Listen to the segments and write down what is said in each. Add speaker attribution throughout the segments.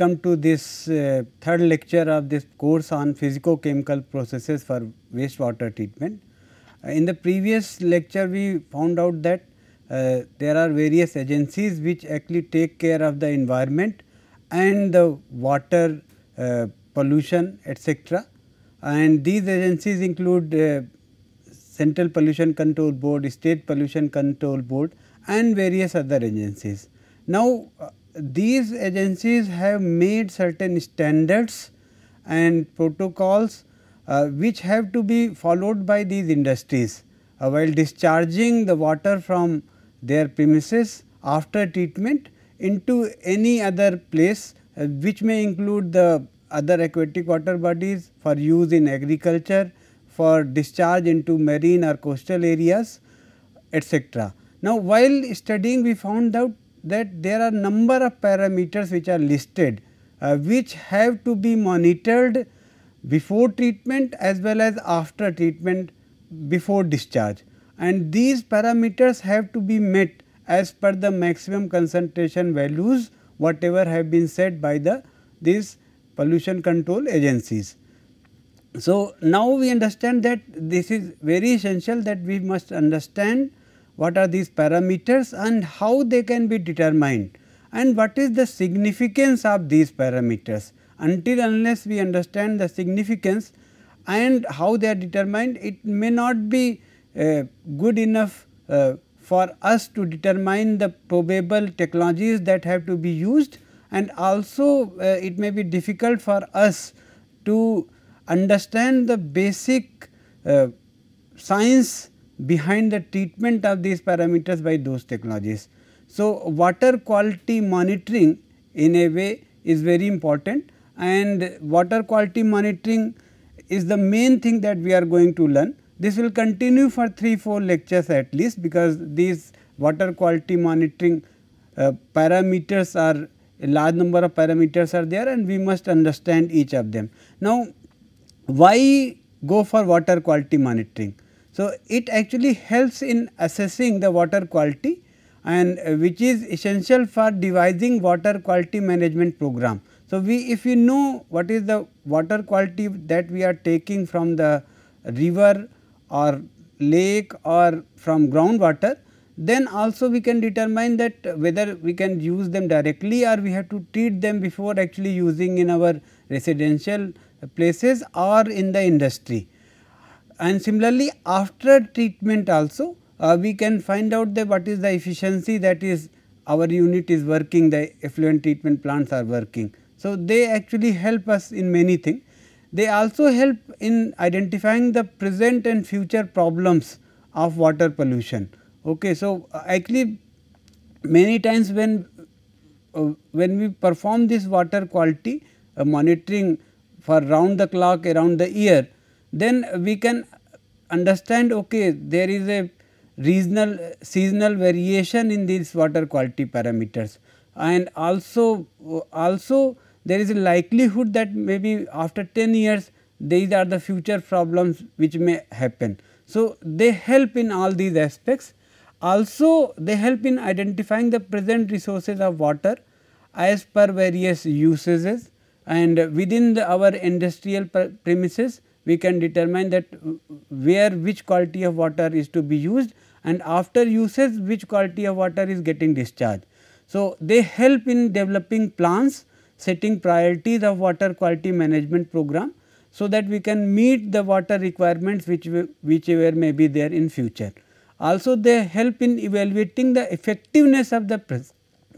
Speaker 1: Welcome to this uh, third lecture of this course on physicochemical processes for wastewater treatment. Uh, in the previous lecture, we found out that uh, there are various agencies which actually take care of the environment and the water uh, pollution etc. And these agencies include uh, Central Pollution Control Board, State Pollution Control Board and various other agencies. Now, uh, these agencies have made certain standards and protocols uh, which have to be followed by these industries uh, while discharging the water from their premises after treatment into any other place uh, which may include the other aquatic water bodies for use in agriculture, for discharge into marine or coastal areas etc. Now, while studying we found out that there are number of parameters which are listed uh, which have to be monitored before treatment as well as after treatment before discharge and these parameters have to be met as per the maximum concentration values whatever have been set by the these pollution control agencies. So, now we understand that this is very essential that we must understand what are these parameters and how they can be determined and what is the significance of these parameters. Until unless we understand the significance and how they are determined, it may not be uh, good enough uh, for us to determine the probable technologies that have to be used and also uh, it may be difficult for us to understand the basic uh, science behind the treatment of these parameters by those technologies. So, water quality monitoring in a way is very important and water quality monitoring is the main thing that we are going to learn. This will continue for 3-4 lectures at least because these water quality monitoring uh, parameters are a large number of parameters are there and we must understand each of them. Now, why go for water quality monitoring? So, it actually helps in assessing the water quality and uh, which is essential for devising water quality management program. So, we if we know what is the water quality that we are taking from the river or lake or from groundwater, then also we can determine that whether we can use them directly or we have to treat them before actually using in our residential places or in the industry and similarly after treatment also uh, we can find out the what is the efficiency that is our unit is working the effluent treatment plants are working. So, they actually help us in many things. They also help in identifying the present and future problems of water pollution. Okay, so, uh, actually many times when uh, when we perform this water quality uh, monitoring for round the clock around the year, then we can understand okay there is a regional seasonal variation in these water quality parameters and also also there is a likelihood that maybe after 10 years these are the future problems which may happen. So, they help in all these aspects also they help in identifying the present resources of water as per various usages and within the, our industrial premises we can determine that uh, where which quality of water is to be used and after usage which quality of water is getting discharged. So, they help in developing plans, setting priorities of water quality management program, so that we can meet the water requirements which whichever may be there in future. Also they help in evaluating the effectiveness of the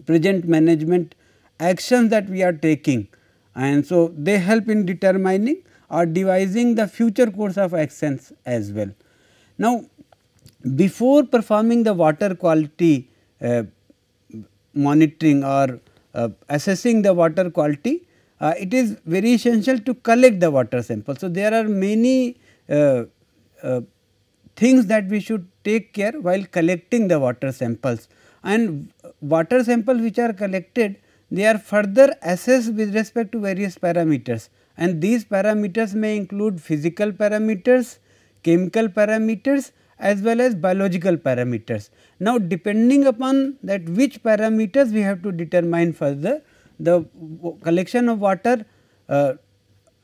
Speaker 1: present management actions that we are taking and so they help in determining or devising the future course of actions as well. Now, before performing the water quality uh, monitoring or uh, assessing the water quality, uh, it is very essential to collect the water sample. So, there are many uh, uh, things that we should take care while collecting the water samples and water samples which are collected they are further assessed with respect to various parameters and these parameters may include physical parameters, chemical parameters as well as biological parameters. Now, depending upon that which parameters we have to determine further, the collection of water uh,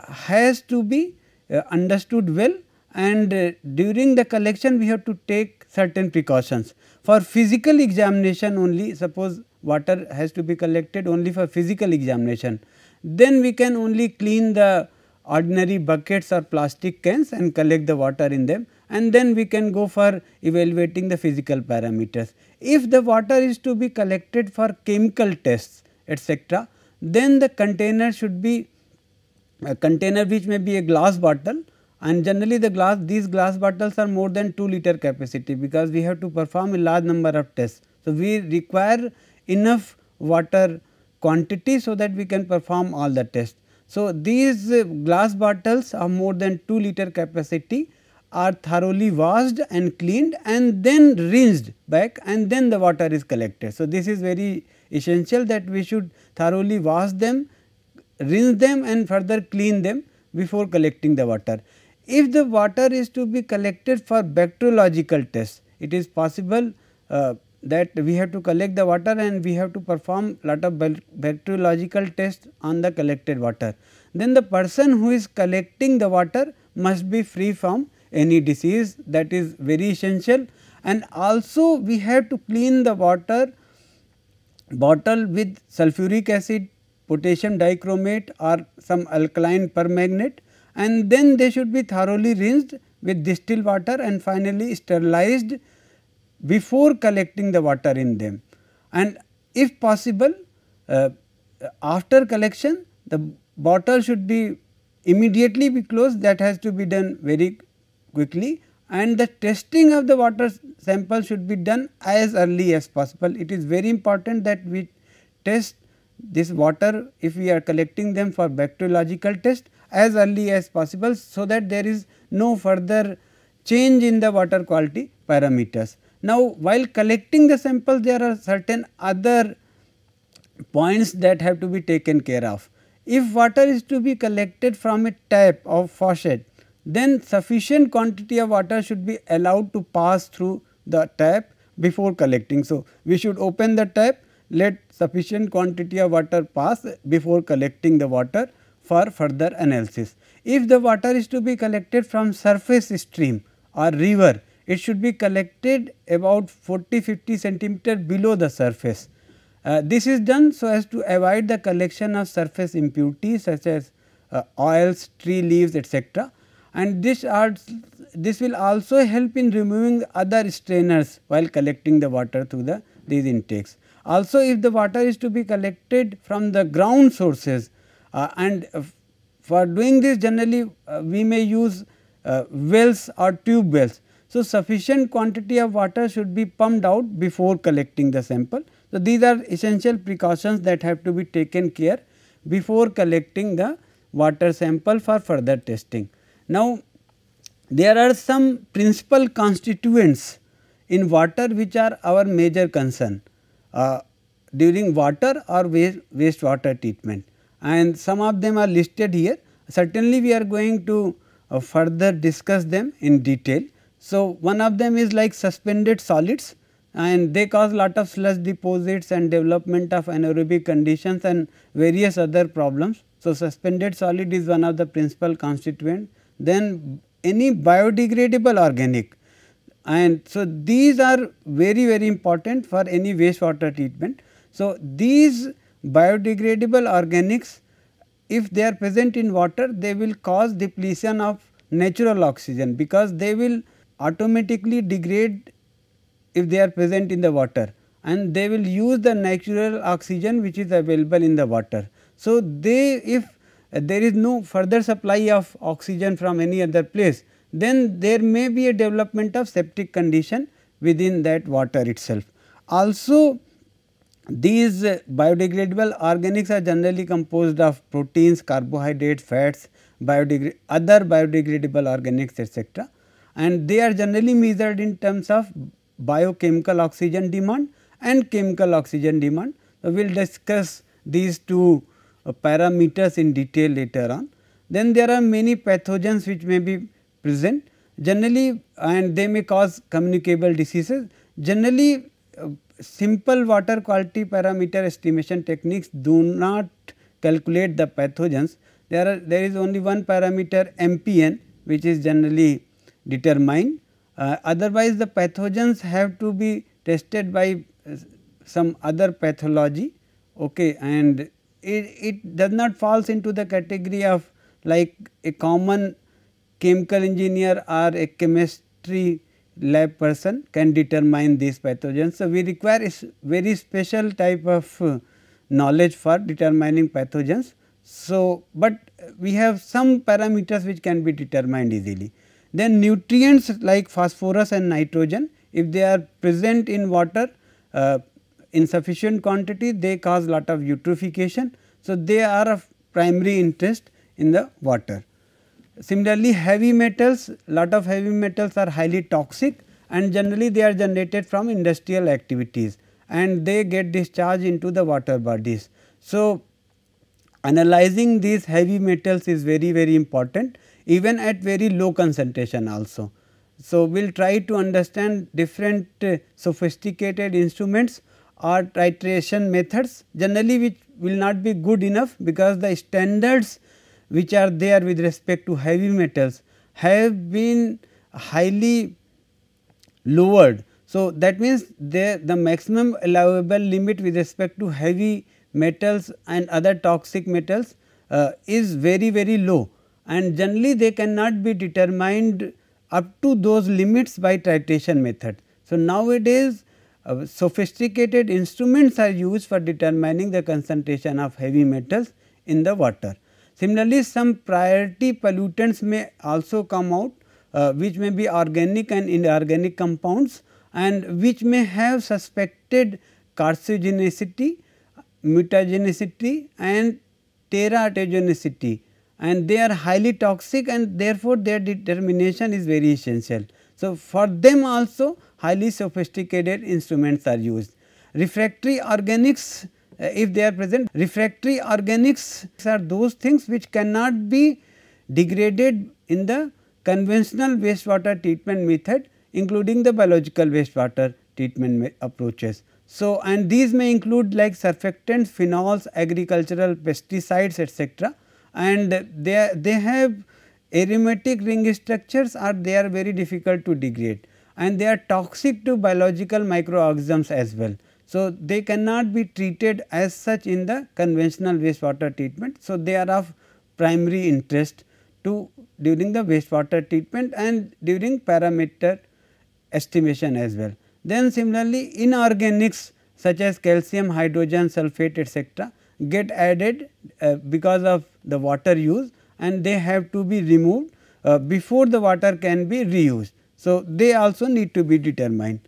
Speaker 1: has to be uh, understood well and uh, during the collection we have to take certain precautions. For physical examination only suppose water has to be collected only for physical examination then we can only clean the ordinary buckets or plastic cans and collect the water in them and then we can go for evaluating the physical parameters. If the water is to be collected for chemical tests etc., then the container should be a container which may be a glass bottle and generally the glass these glass bottles are more than 2 liter capacity because we have to perform a large number of tests. So, we require enough water quantity so that we can perform all the tests. So, these glass bottles of more than 2 liter capacity are thoroughly washed and cleaned and then rinsed back and then the water is collected. So, this is very essential that we should thoroughly wash them, rinse them and further clean them before collecting the water. If the water is to be collected for bacteriological tests, it is possible uh, that we have to collect the water and we have to perform lot of bacteriological tests on the collected water. Then the person who is collecting the water must be free from any disease that is very essential and also we have to clean the water bottle with sulfuric acid, potassium dichromate or some alkaline permanganate and then they should be thoroughly rinsed with distilled water and finally sterilized before collecting the water in them and if possible uh, after collection the bottle should be immediately be closed that has to be done very quickly and the testing of the water sample should be done as early as possible. It is very important that we test this water if we are collecting them for bacteriological test as early as possible so that there is no further change in the water quality parameters. Now, while collecting the samples there are certain other points that have to be taken care of. If water is to be collected from a tap or faucet, then sufficient quantity of water should be allowed to pass through the tap before collecting. So, we should open the tap, let sufficient quantity of water pass before collecting the water for further analysis. If the water is to be collected from surface stream or river, it should be collected about 40-50 centimeter below the surface. Uh, this is done so as to avoid the collection of surface impurities such as uh, oils, tree leaves etc. and this are this will also help in removing other strainers while collecting the water through the these intakes. Also if the water is to be collected from the ground sources uh, and for doing this generally uh, we may use uh, wells or tube wells so, sufficient quantity of water should be pumped out before collecting the sample. So, these are essential precautions that have to be taken care before collecting the water sample for further testing. Now, there are some principal constituents in water which are our major concern uh, during water or waste, waste water treatment and some of them are listed here. Certainly, we are going to uh, further discuss them in detail. So, one of them is like suspended solids and they cause lot of sludge deposits and development of anaerobic conditions and various other problems. So, suspended solid is one of the principal constituent. Then any biodegradable organic and so these are very very important for any wastewater treatment. So, these biodegradable organics if they are present in water they will cause depletion of natural oxygen because they will automatically degrade if they are present in the water and they will use the natural oxygen which is available in the water. So, they if there is no further supply of oxygen from any other place, then there may be a development of septic condition within that water itself. Also, these biodegradable organics are generally composed of proteins, carbohydrates, fats, biodegrade other biodegradable organics etc and they are generally measured in terms of biochemical oxygen demand and chemical oxygen demand. So, we will discuss these two uh, parameters in detail later on. Then there are many pathogens which may be present generally and they may cause communicable diseases. Generally uh, simple water quality parameter estimation techniques do not calculate the pathogens. There, are, there is only one parameter MPN which is generally determine. Uh, otherwise, the pathogens have to be tested by uh, some other pathology okay, and it, it does not falls into the category of like a common chemical engineer or a chemistry lab person can determine these pathogens. So, we require a very special type of uh, knowledge for determining pathogens. So, but we have some parameters which can be determined easily. Then nutrients like phosphorus and nitrogen if they are present in water uh, in sufficient quantity they cause lot of eutrophication. So, they are of primary interest in the water. Similarly, heavy metals lot of heavy metals are highly toxic and generally they are generated from industrial activities and they get discharged into the water bodies. So, analyzing these heavy metals is very very important even at very low concentration also. So, we will try to understand different uh, sophisticated instruments or titration methods generally which will not be good enough because the standards which are there with respect to heavy metals have been highly lowered. So, that means the, the maximum allowable limit with respect to heavy metals and other toxic metals uh, is very very low and generally they cannot be determined up to those limits by titration method. So, nowadays uh, sophisticated instruments are used for determining the concentration of heavy metals in the water. Similarly, some priority pollutants may also come out uh, which may be organic and inorganic compounds and which may have suspected carcinogenicity, mutagenicity and teratogenicity and they are highly toxic and therefore, their determination is very essential. So, for them also highly sophisticated instruments are used. Refractory organics uh, if they are present, refractory organics are those things which cannot be degraded in the conventional wastewater treatment method including the biological wastewater treatment approaches. So, and these may include like surfactants, phenols, agricultural pesticides etc and they, they have aromatic ring structures or they are very difficult to degrade and they are toxic to biological microorganisms as well. So, they cannot be treated as such in the conventional wastewater treatment. So, they are of primary interest to during the wastewater treatment and during parameter estimation as well. Then similarly, inorganics such as calcium, hydrogen, sulfate etc., get added uh, because of the water used and they have to be removed uh, before the water can be reused. So, they also need to be determined.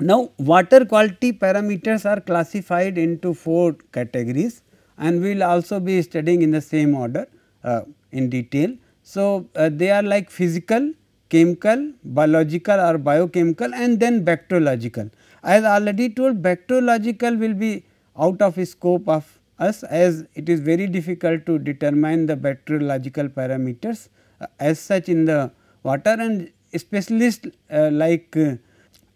Speaker 1: Now, water quality parameters are classified into four categories and we will also be studying in the same order uh, in detail. So, uh, they are like physical, chemical, biological or biochemical and then bacteriological. As already told bacteriological will be out of scope of us as it is very difficult to determine the bacteriological parameters uh, as such in the water and specialists uh, like uh,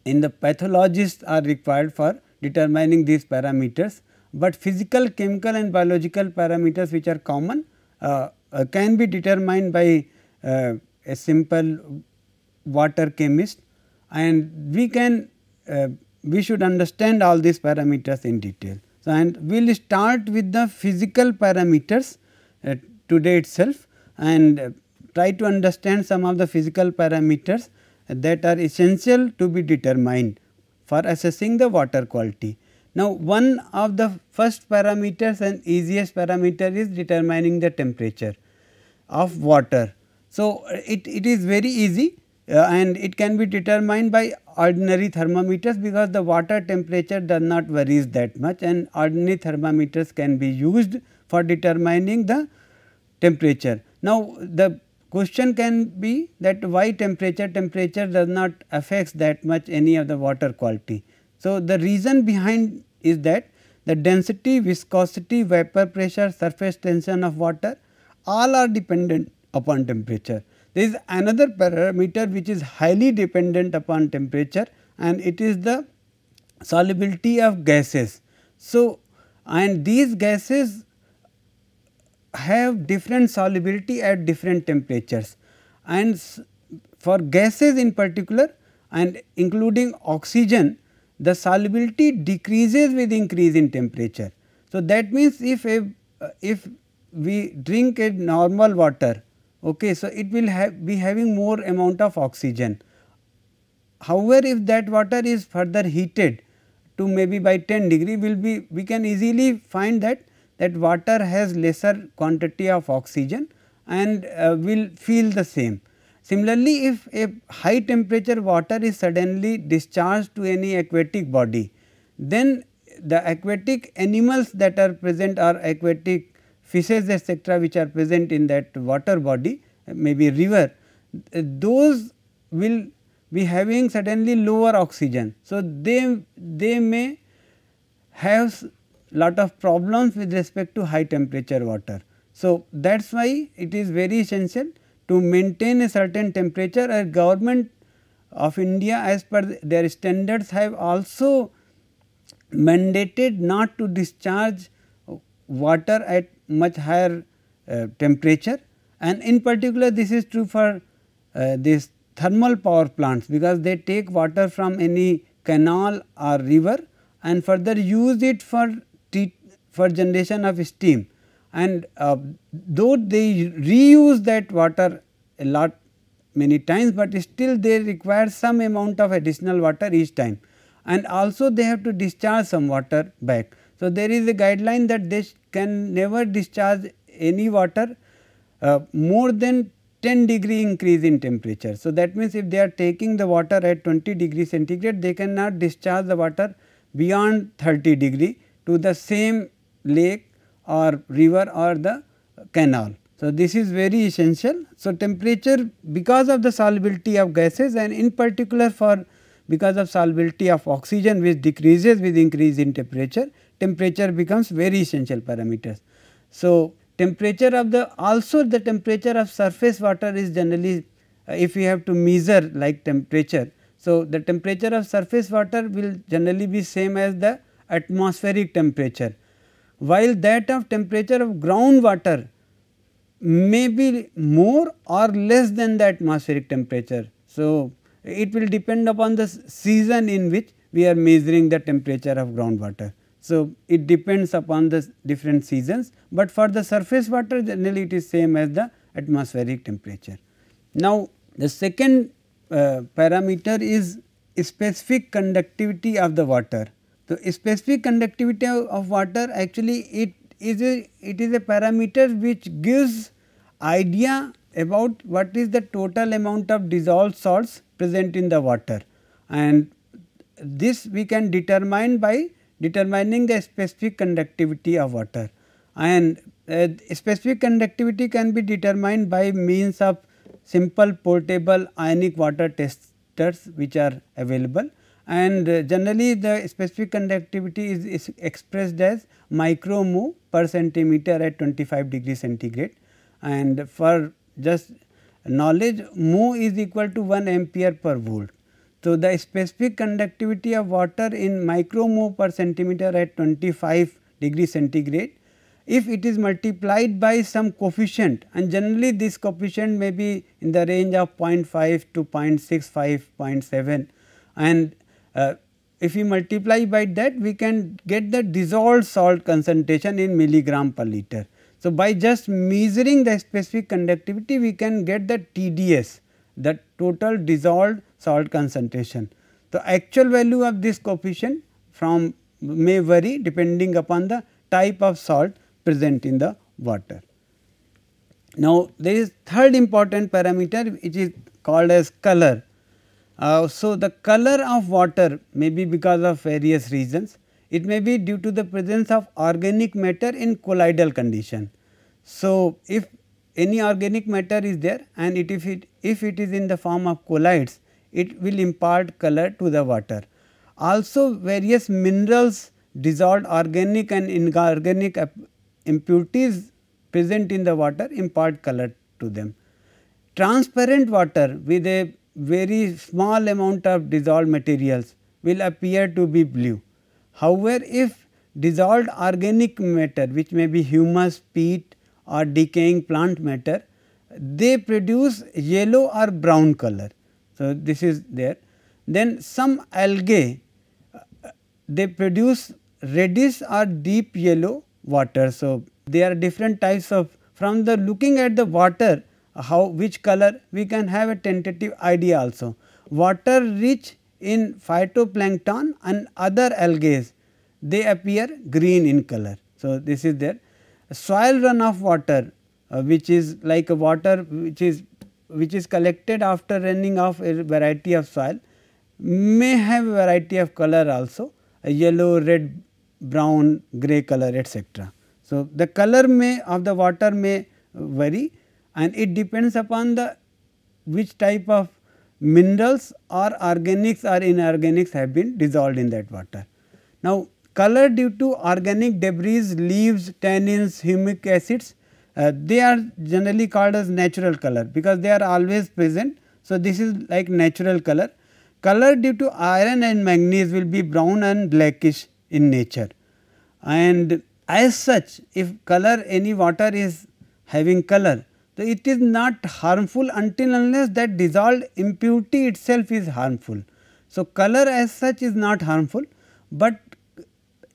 Speaker 1: in the pathologists are required for determining these parameters, but physical, chemical and biological parameters which are common uh, uh, can be determined by uh, a simple water chemist and we can we should understand all these parameters in detail and we will start with the physical parameters uh, today itself and uh, try to understand some of the physical parameters that are essential to be determined for assessing the water quality. Now, one of the first parameters and easiest parameter is determining the temperature of water. So, it, it is very easy uh, and it can be determined by ordinary thermometers because the water temperature does not varies that much and ordinary thermometers can be used for determining the temperature. Now, the question can be that why temperature, temperature does not affects that much any of the water quality. So, the reason behind is that the density, viscosity, vapor pressure, surface tension of water all are dependent upon temperature. There is another parameter which is highly dependent upon temperature and it is the solubility of gases. So, and these gases have different solubility at different temperatures and for gases in particular and including oxygen the solubility decreases with increase in temperature. So, that means if a, if we drink a normal water okay, so it will have be having more amount of oxygen. However, if that water is further heated to maybe by 10 degree will be we can easily find that that water has lesser quantity of oxygen and uh, will feel the same. Similarly, if a high temperature water is suddenly discharged to any aquatic body, then the aquatic animals that are present are aquatic fishes etc., which are present in that water body may be river, those will be having certainly lower oxygen. So, they, they may have lot of problems with respect to high temperature water. So, that is why it is very essential to maintain a certain temperature and government of India as per their standards have also mandated not to discharge water at much higher uh, temperature and in particular this is true for uh, these thermal power plants because they take water from any canal or river and further use it for for generation of steam and uh, though they reuse that water a lot many times, but still they require some amount of additional water each time and also they have to discharge some water back. So, there is a guideline that they can never discharge any water uh, more than 10 degree increase in temperature. So, that means if they are taking the water at 20 degree centigrade, they cannot discharge the water beyond 30 degree to the same lake or river or the canal. So, this is very essential. So, temperature because of the solubility of gases and in particular for because of solubility of oxygen which decreases with increase in temperature, temperature becomes very essential parameters. So, temperature of the also the temperature of surface water is generally uh, if we have to measure like temperature. So, the temperature of surface water will generally be same as the atmospheric temperature, while that of temperature of ground water may be more or less than the atmospheric temperature. So, it will depend upon the season in which we are measuring the temperature of groundwater. So, it depends upon the different seasons, but for the surface water generally it is same as the atmospheric temperature. Now, the second uh, parameter is specific conductivity of the water. so, specific conductivity of water actually it is a, it is a parameter which gives idea about what is the total amount of dissolved salts present in the water and this we can determine by determining the specific conductivity of water and uh, specific conductivity can be determined by means of simple portable ionic water testers which are available and uh, generally the specific conductivity is, is expressed as micro micromu per centimeter at 25 degree centigrade and for just knowledge mu is equal to 1 ampere per volt so, the specific conductivity of water in mole per centimeter at 25 degree centigrade if it is multiplied by some coefficient and generally this coefficient may be in the range of 0.5 to 0.65, 0.7 and uh, if we multiply by that we can get the dissolved salt concentration in milligram per liter. So, by just measuring the specific conductivity we can get the TDS the total dissolved salt concentration. The actual value of this coefficient from may vary depending upon the type of salt present in the water. Now, there is third important parameter which is called as color. Uh, so, the color of water may be because of various reasons. It may be due to the presence of organic matter in colloidal condition. So, if any organic matter is there and it, if, it, if it is in the form of colloids, it will impart color to the water. Also various minerals, dissolved organic and inorganic impurities present in the water impart color to them. Transparent water with a very small amount of dissolved materials will appear to be blue. However, if dissolved organic matter which may be humus, peat or decaying plant matter, they produce yellow or brown color. So, this is there. Then some algae uh, they produce reddish or deep yellow water. So, there are different types of from the looking at the water how which color we can have a tentative idea also. Water rich in phytoplankton and other algae they appear green in color. So, this is there soil runoff water uh, which is like a water which is which is collected after running of a variety of soil may have a variety of color also a yellow, red, brown, gray color etc. So, the color may of the water may vary and it depends upon the which type of minerals or organics or inorganics have been dissolved in that water. Now, color due to organic debris, leaves, tannins, humic acids uh, they are generally called as natural color because they are always present. So, this is like natural color. Color due to iron and manganese will be brown and blackish in nature. And as such, if color any water is having color, so it is not harmful until unless that dissolved impurity itself is harmful. So, color as such is not harmful, but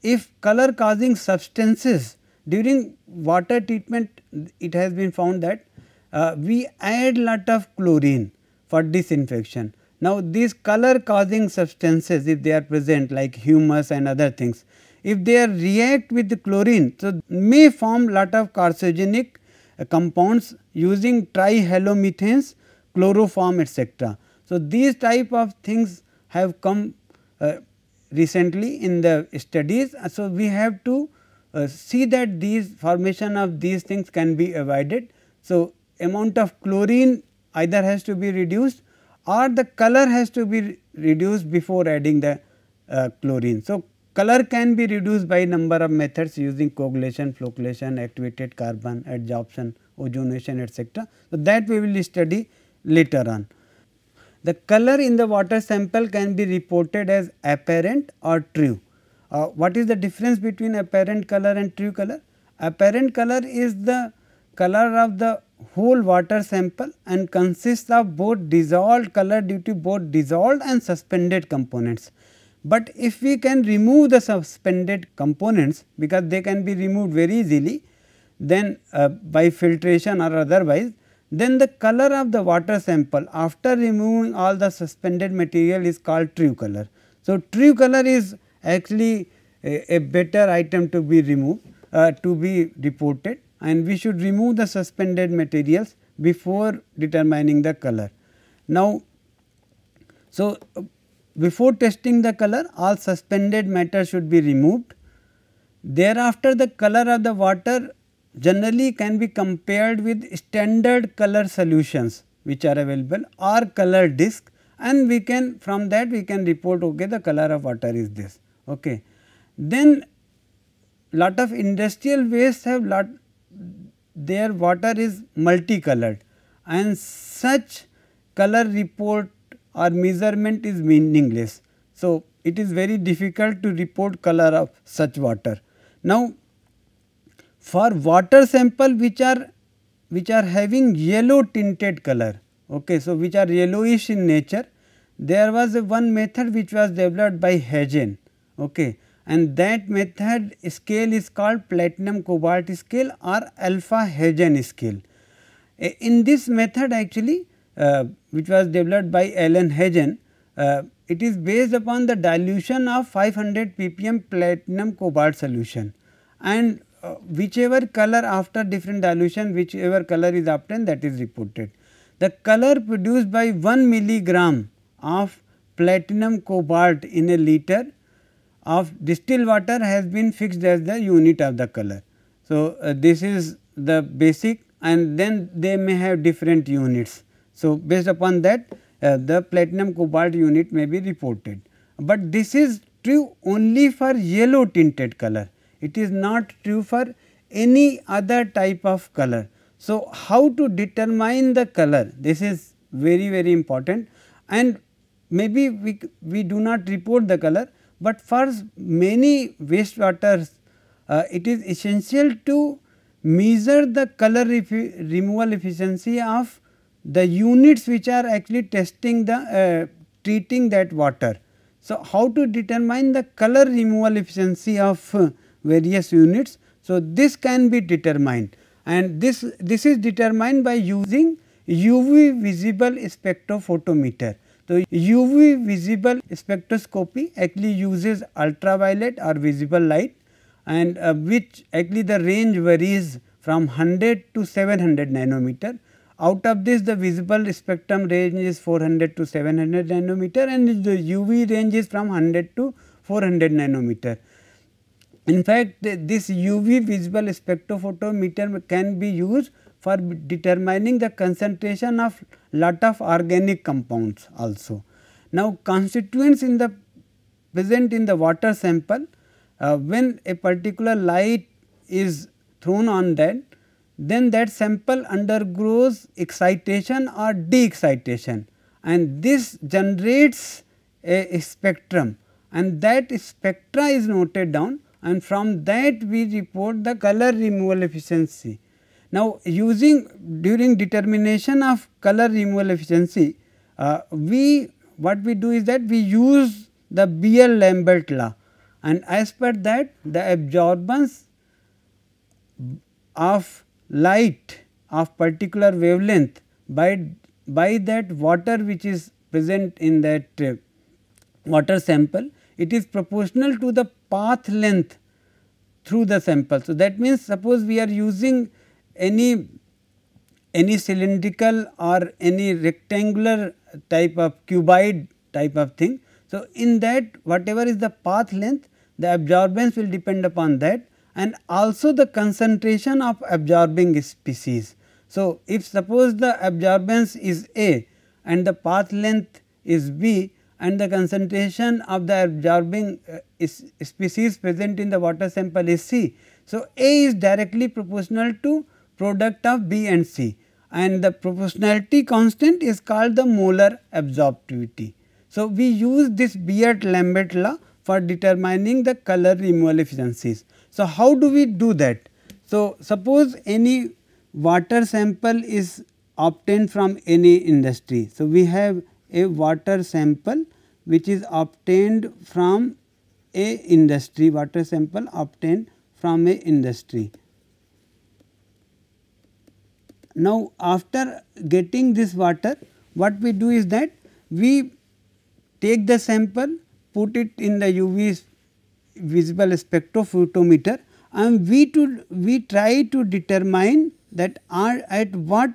Speaker 1: if color causing substances during water treatment it has been found that uh, we add lot of chlorine for disinfection. Now, these color causing substances if they are present like humus and other things, if they react with the chlorine, so may form lot of carcinogenic uh, compounds using trihalomethanes, chloroform etc. So, these type of things have come uh, recently in the studies. So, we have to uh, see that these formation of these things can be avoided. So, amount of chlorine either has to be reduced or the color has to be reduced before adding the uh, chlorine. So, color can be reduced by number of methods using coagulation, flocculation, activated carbon, adsorption, ozonation etc. So, that we will study later on. The color in the water sample can be reported as apparent or true. Uh, what is the difference between apparent color and true color? Apparent color is the color of the whole water sample and consists of both dissolved color due to both dissolved and suspended components. But if we can remove the suspended components because they can be removed very easily then uh, by filtration or otherwise then the color of the water sample after removing all the suspended material is called true color. So, true color is actually a, a better item to be removed uh, to be reported and we should remove the suspended materials before determining the color. Now, so before testing the color all suspended matter should be removed. Thereafter the color of the water generally can be compared with standard color solutions which are available or color disc and we can from that we can report okay the color of water is this. Okay. Then lot of industrial waste have lot their water is multicolored and such color report or measurement is meaningless. So, it is very difficult to report color of such water. Now, for water sample which are which are having yellow tinted color, okay, so which are yellowish in nature, there was a one method which was developed by Hagen okay. and that method scale is called platinum cobalt scale or alpha Hagen scale. In this method actually uh, which was developed by Alan Hagen, uh, it is based upon the dilution of 500 ppm platinum cobalt solution and uh, whichever color after different dilution whichever color is obtained that is reported. The color produced by 1 milligram of platinum cobalt in a liter of distilled water has been fixed as the unit of the color. So, uh, this is the basic and then they may have different units. So, based upon that uh, the platinum cobalt unit may be reported, but this is true only for yellow tinted color. It is not true for any other type of color. So, how to determine the color this is very very important and maybe we, we do not report the color, but for many wastewaters uh, it is essential to measure the color removal efficiency of the units which are actually testing the uh, treating that water. So, how to determine the color removal efficiency of uh, various units. So, this can be determined and this, this is determined by using UV visible spectrophotometer. The UV visible spectroscopy actually uses ultraviolet or visible light and uh, which actually the range varies from 100 to 700 nanometer. Out of this the visible spectrum range is 400 to 700 nanometer and the UV range is from 100 to 400 nanometer. In fact, this UV visible spectrophotometer can be used for determining the concentration of lot of organic compounds also. Now, constituents in the present in the water sample uh, when a particular light is thrown on that then that sample undergoes excitation or de-excitation and this generates a, a spectrum and that spectra is noted down and from that we report the color removal efficiency now, using during determination of color removal efficiency, uh, we what we do is that we use the BL Lambert law and as per that the absorbance of light of particular wavelength by, by that water which is present in that uh, water sample, it is proportional to the path length through the sample. So, that means suppose we are using any any cylindrical or any rectangular type of cuboid type of thing. So, in that whatever is the path length the absorbance will depend upon that and also the concentration of absorbing species. So, if suppose the absorbance is A and the path length is B and the concentration of the absorbing uh, is species present in the water sample is C. So, A is directly proportional to product of B and C and the proportionality constant is called the molar absorptivity. So, we use this Beard-Lambert law for determining the color removal efficiencies. So, how do we do that? So, suppose any water sample is obtained from any industry. So, we have a water sample which is obtained from a industry, water sample obtained from a industry. Now, after getting this water, what we do is that we take the sample, put it in the UV visible spectrophotometer and we to we try to determine that are at what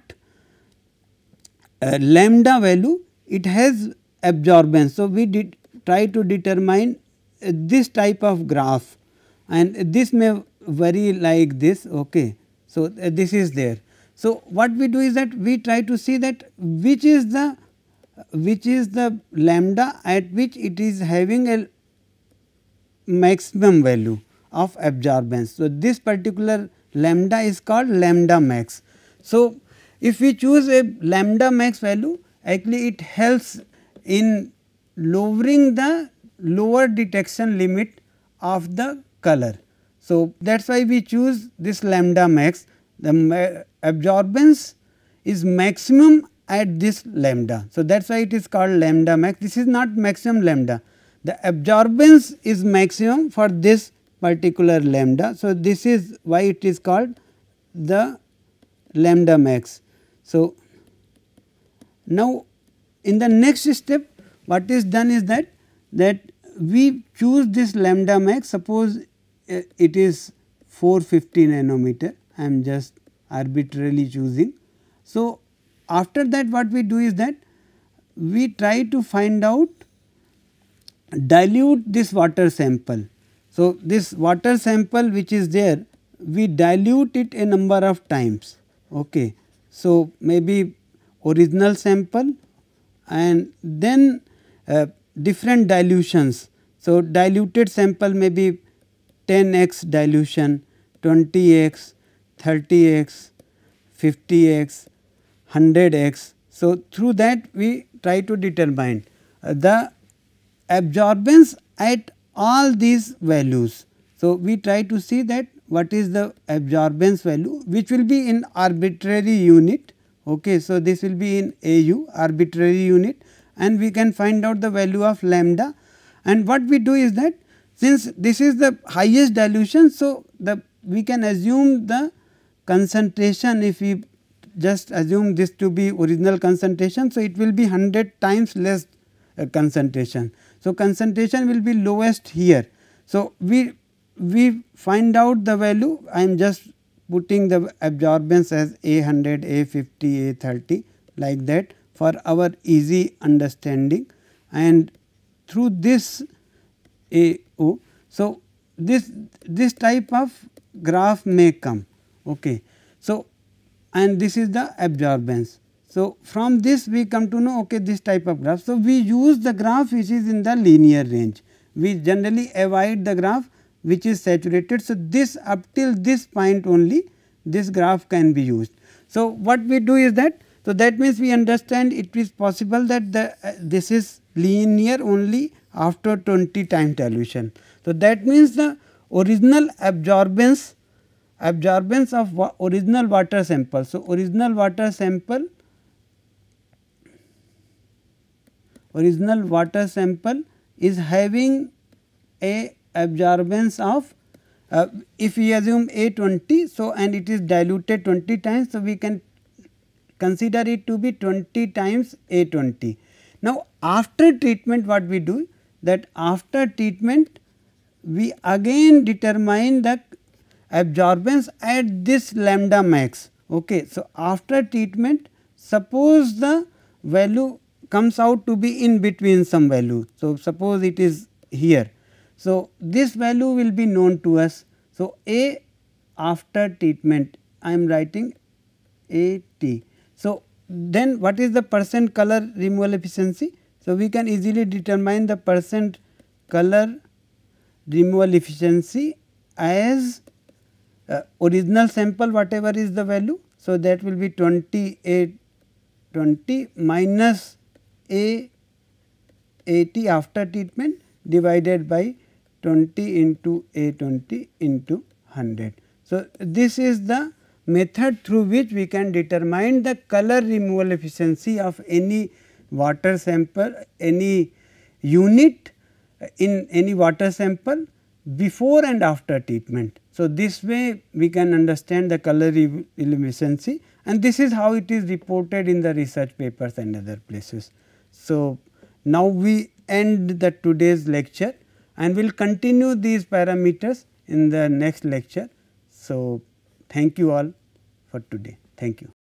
Speaker 1: uh, lambda value it has absorbance. So, we did try to determine uh, this type of graph and this may vary like this. Okay. So, uh, this is there so, what we do is that we try to see that which is the which is the lambda at which it is having a maximum value of absorbance. So, this particular lambda is called lambda max. So, if we choose a lambda max value actually it helps in lowering the lower detection limit of the color. So, that is why we choose this lambda max the absorbance is maximum at this lambda. So, that is why it is called lambda max. This is not maximum lambda. The absorbance is maximum for this particular lambda. So, this is why it is called the lambda max. So, now in the next step what is done is that that we choose this lambda max suppose uh, it is 450 nanometer I am just arbitrarily choosing. So, after that what we do is that we try to find out dilute this water sample. So, this water sample which is there we dilute it a number of times. Okay. So, maybe original sample and then uh, different dilutions. So, diluted sample may be 10 x dilution, 20 x, 30x, 50x, 100x. So, through that we try to determine uh, the absorbance at all these values. So, we try to see that what is the absorbance value which will be in arbitrary unit. Okay. So, this will be in AU arbitrary unit and we can find out the value of lambda and what we do is that since this is the highest dilution. So, the we can assume the concentration if we just assume this to be original concentration. So, it will be 100 times less uh, concentration. So, concentration will be lowest here. So, we we find out the value I am just putting the absorbance as A100, A50, A30 like that for our easy understanding and through this AO. So, this this type of graph may come. Okay. So, and this is the absorbance. So, from this we come to know okay this type of graph. So, we use the graph which is in the linear range. We generally avoid the graph which is saturated. So, this up till this point only this graph can be used. So, what we do is that so that means we understand it is possible that the uh, this is linear only after 20 time dilution. So, that means the original absorbance absorbance of wa original water sample. So, original water sample original water sample is having a absorbance of uh, if we assume A 20. So, and it is diluted 20 times. So, we can consider it to be 20 times A 20. Now, after treatment what we do that after treatment we again determine the absorbance at this lambda max. Okay. So, after treatment suppose the value comes out to be in between some value. So, suppose it is here. So, this value will be known to us. So, A after treatment I am writing A t. So, then what is the percent color removal efficiency? So, we can easily determine the percent color removal efficiency as uh, original sample whatever is the value. So, that will be 28 20 minus a 80 after treatment divided by 20 into a 20 into 100. So, this is the method through which we can determine the color removal efficiency of any water sample, any unit in any water sample before and after treatment. So, this way we can understand the color luminescency and this is how it is reported in the research papers and other places. So, now we end the today's lecture and we will continue these parameters in the next lecture. So, thank you all for today. Thank you.